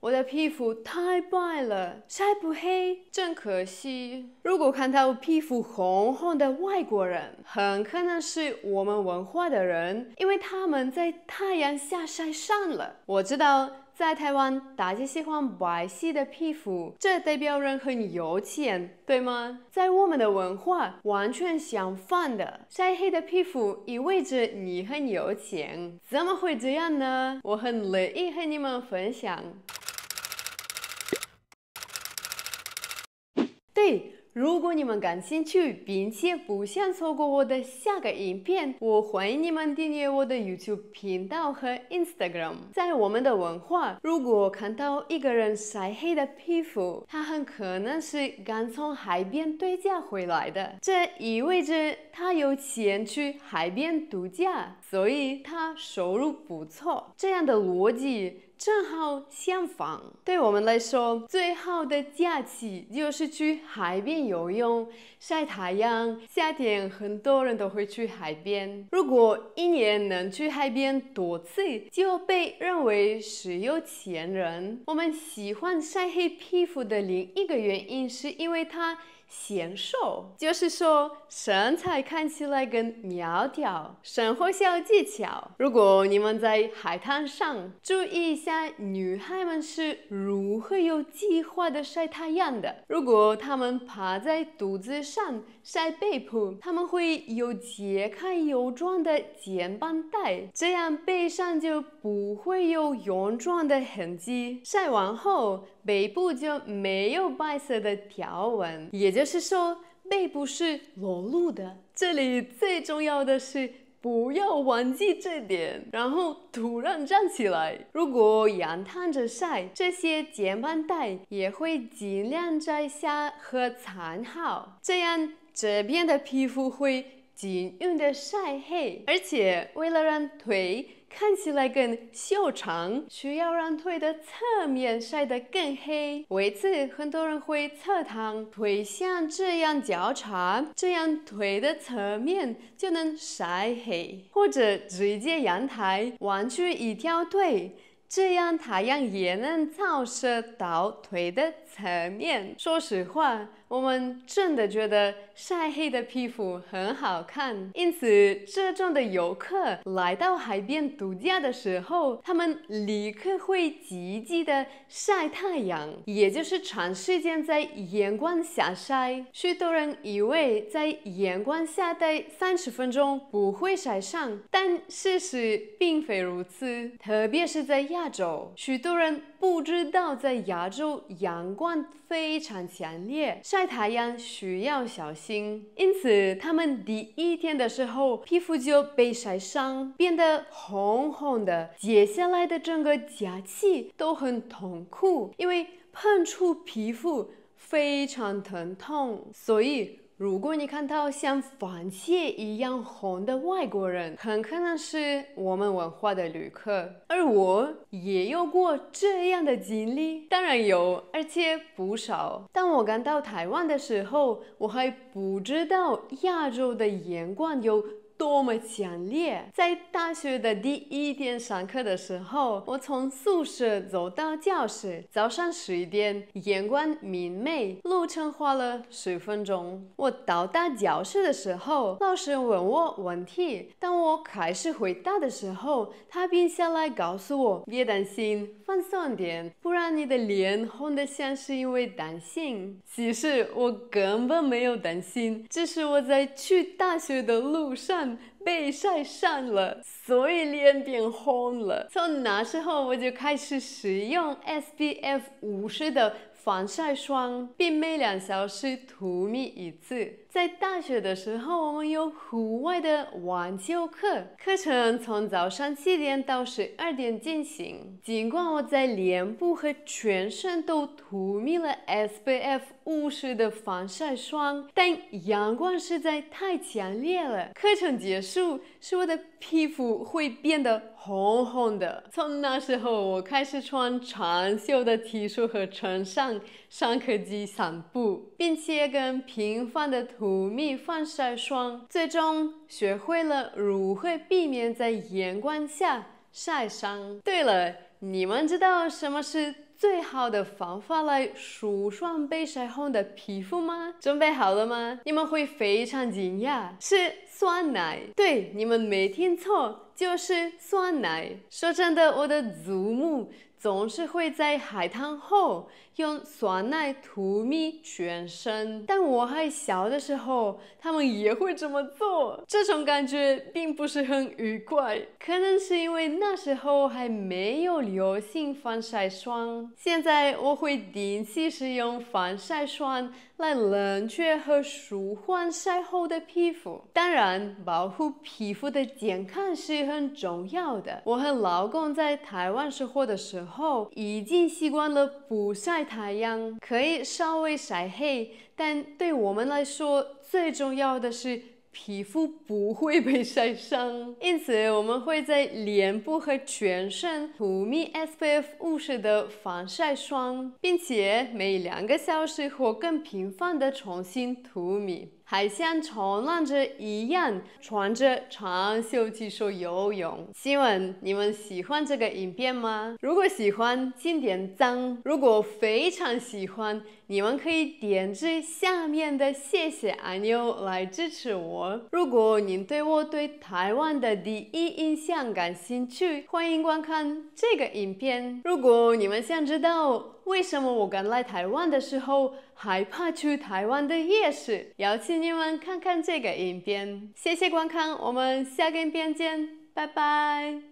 我的皮肤太白了，晒不黑，真可惜。如果看到皮肤红红的外国人，很可能是我们文化的人，因为他们在太阳下晒伤了。我知道，在台湾大家喜欢白皙的皮肤，这代表人很有钱，对吗？在我们的文化，完全相反的，晒黑的皮肤意味着你很有钱，怎么会这样呢？我很乐意和你们分享。如果你们感兴趣，并且不想错过我的下个影片，我欢迎你们订阅我的 YouTube 频道和 Instagram。在我们的文化，如果看到一个人晒黑的皮肤，他很可能是刚从海边度假回来的。这意味着他有钱去海边度假，所以他收入不错。这样的逻辑。正好相反，对我们来说，最好的假期就是去海边游泳、晒太阳。夏天很多人都会去海边，如果一年能去海边多次，就被认为是有钱人。我们喜欢晒黑皮肤的另一个原因，是因为它。显瘦，就是说身材看起来更苗条。生活小技巧：如果你们在海滩上，注意一下女孩们是如何有计划的晒太阳的。如果她们趴在肚子上晒背部，她们会有解开泳状的肩膀带，这样背上就不会有泳状的痕迹。晒完后。背部就没有白色的条纹，也就是说背部是裸露的。这里最重要的是不要忘记这点。然后突然站起来，如果阳躺着晒，这些肩膀带也会尽量摘下和藏好，这样这边的皮肤会均匀的晒黑，而且为了让腿。看起来更修长，需要让腿的侧面晒得更黑。为此，很多人会侧躺，腿像这样交叉，这样腿的侧面就能晒黑。或者直接阳台弯曲一条腿，这样太阳也能照射到腿的侧面。说实话。我们真的觉得晒黑的皮肤很好看，因此，这种的游客来到海边度假的时候，他们立刻会积极的晒太阳，也就是长时间在阳光下晒。许多人以为在阳光下待三十分钟不会晒伤，但事实并非如此，特别是在亚洲，许多人不知道在亚洲阳光非常强烈。晒太阳需要小心，因此他们第一天的时候皮肤就被晒伤，变得红红的。接下来的整个假期都很痛苦，因为碰触皮肤非常疼痛，所以。如果你看到像螃蟹一样红的外国人，很可能是我们文化的旅客。而我也有过这样的经历，当然有，而且不少。当我刚到台湾的时候，我还不知道亚洲的眼光有。多么强烈！在大学的第一天上课的时候，我从宿舍走到教室，早上十一点，阳光明媚，路程花了十分钟。我到达教室的时候，老师问我问题，当我开始回答的时候，他便下来告诉我：“别担心。”放松点，不然你的脸红的像是因为担心。其实我根本没有担心，只是我在去大学的路上被晒伤了，所以脸变红了。从那时候我就开始使用 SPF 五十的。防晒霜并每两小时涂抹一次。在大学的时候，我们有户外的网球课，课程从早上七点到十二点进行。尽管我在脸部和全身都涂抹了 SPF。雾时的防晒霜，但阳光实在太强烈了。课程结束，我的皮肤会变得红红的。从那时候，我开始穿长袖的 T 恤和穿上上课机散步，并且更频繁的涂蜜防晒霜，最终学会了如何避免在阳光下晒伤。对了。你们知道什么是最好的方法来舒爽被晒红的皮肤吗？准备好了吗？你们会非常惊讶，是酸奶。对，你们没听错，就是酸奶。说真的，我的祖母。总是会在海滩后用酸奶涂密全身，但我还小的时候，他们也会这么做。这种感觉并不是很愉快，可能是因为那时候还没有流行防晒霜。现在我会定期使用防晒霜来冷却和舒缓晒后的皮肤。当然，保护皮肤的健康是很重要的。我和老公在台湾生活的时候。后已经习惯了不晒太阳，可以稍微晒黑，但对我们来说，最重要的是皮肤不会被晒伤。因此，我们会在脸部和全身涂米 SPF 五十的防晒霜，并且每两个小时或更频繁的重新涂米。还像冲浪者一样穿着长袖去恤游泳。请问你们喜欢这个影片吗？如果喜欢，请点赞。如果非常喜欢，你们可以点击下面的“谢谢按钮来支持我。如果您对我对台湾的第一印象感兴趣，欢迎观看这个影片。如果你们想知道，为什么我刚来台湾的时候害怕去台湾的夜市？邀请你们看看这个影片。谢谢观看，我们下个影片见，拜拜。